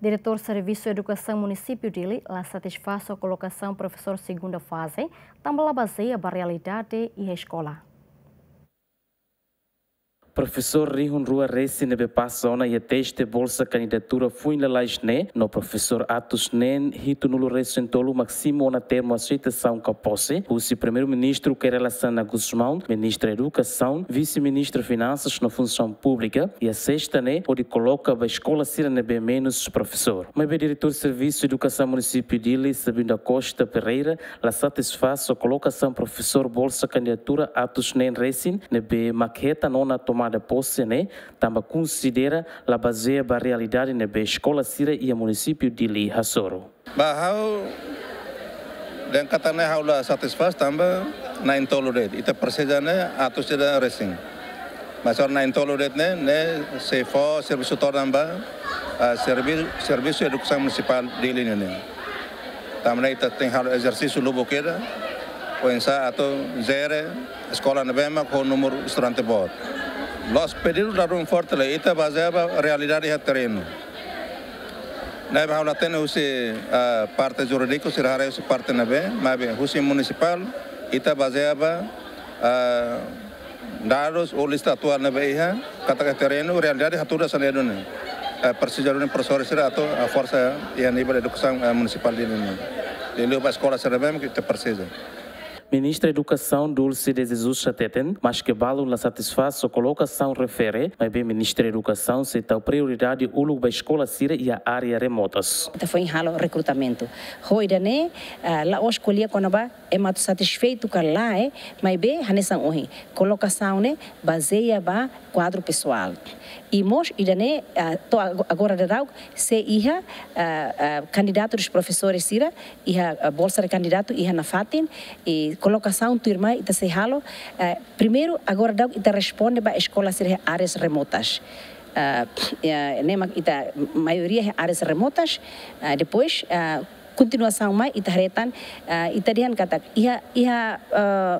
Diretor Serviço Educação Município de Ili, lá satisfaz a colocação professor segunda fase, também baseia a realidade e a escola. Professor Rihun Rua Reci nebe na e teste bolsa candidatura fuin la laisne, no professor Atos Nen hito nulo recentolo maximo na termo aceitação caposse, o se primeiro-ministro que relação na Gusmão, ministro da Educação, vice-ministro Finanças na função pública e a sexta né, onde coloca a escola Sira nebe menos professor. Mas o diretor de serviço de educação município de Ilha, Sabino Costa Pereira, la satisfação colocação professor bolsa candidatura Atos Nen Recin nebe maqueta nona tomada chamada POCENE, também considera a baseia da realidade na escola Sira e o município de Lihasoro. Bahau dan katanya haula satisfaz tambah nain tolorate. Ita persejane atus jeda racing. Masor nain tolorate ne ne sefo servisu toramba servis servisu edukasi munisipal de Lihasoro ne. Também ita tem haula exercício lubo queda. Pensa atau zere sekolah nebema com nomor estudante bot. Nós pedimos da Rum Fortaleza baseava a realidade o terreno. Nós vamos ter a ah, parte jurídica, se rara a parte na B, mas a municipal, ita baseava a dados ou lista atual na B, kata terreno, realidade a hatura salido ne. Persijaran a força e a nível de educação municipal di ini. escola luar sekolah que kita persija. Ministra da Educação Dulce de Jesus Chateten, mas que balo la satisfaz a colocação refere, mas bem Ministra da Educação se tal prioridade o lugar escola sira e a área remotas. Foi em ralo recrutamento. Hoje, né, eh, lá eu escolhi quando é muito satisfeito com lá, é, mas bem, hanesan hoje, colocação, né, baseia ba quadro pessoal. E mos, e né, agora de rau, se ia candidato dos professores sira, ia bolsa de candidato, ia na fatin, e colocação do irmã e se ralo. Uh, eh, primeiro, agora dá e responde para escolas em áreas remotas. Uh, eh, ita, eh, né, maioria áreas remotas. Uh, depois, uh, continuação mais e tarretan e tarian E ia ia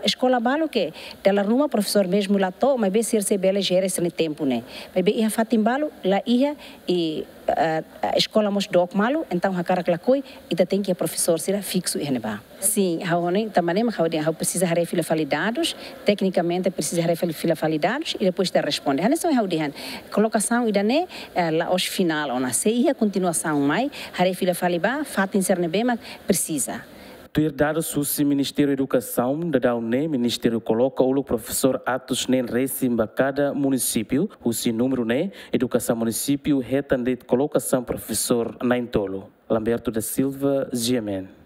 escola balo que dela numa professor mesmo lá to mas bem ser se bela gera esse tempo né mas be ia fatim balo lá ia e a escola mos doc malu então ha karak lakoi ita tem que a professor será fixo neba sim ha onem também ma hauden ha precisa hare fila validados tecnicamente precisa hare fila validados e depois te responde hanes são hauden colocação ida ne eh, la os final na se a continuação mai hare fila faliba fatin sernebe ma precisa ter o Ministério da Educação da Daune, Ministério coloca o professor Atos nem recimba cada município, o seu número né, Educação Município de colocação professor na Intolo. Lamberto da Silva, GMN.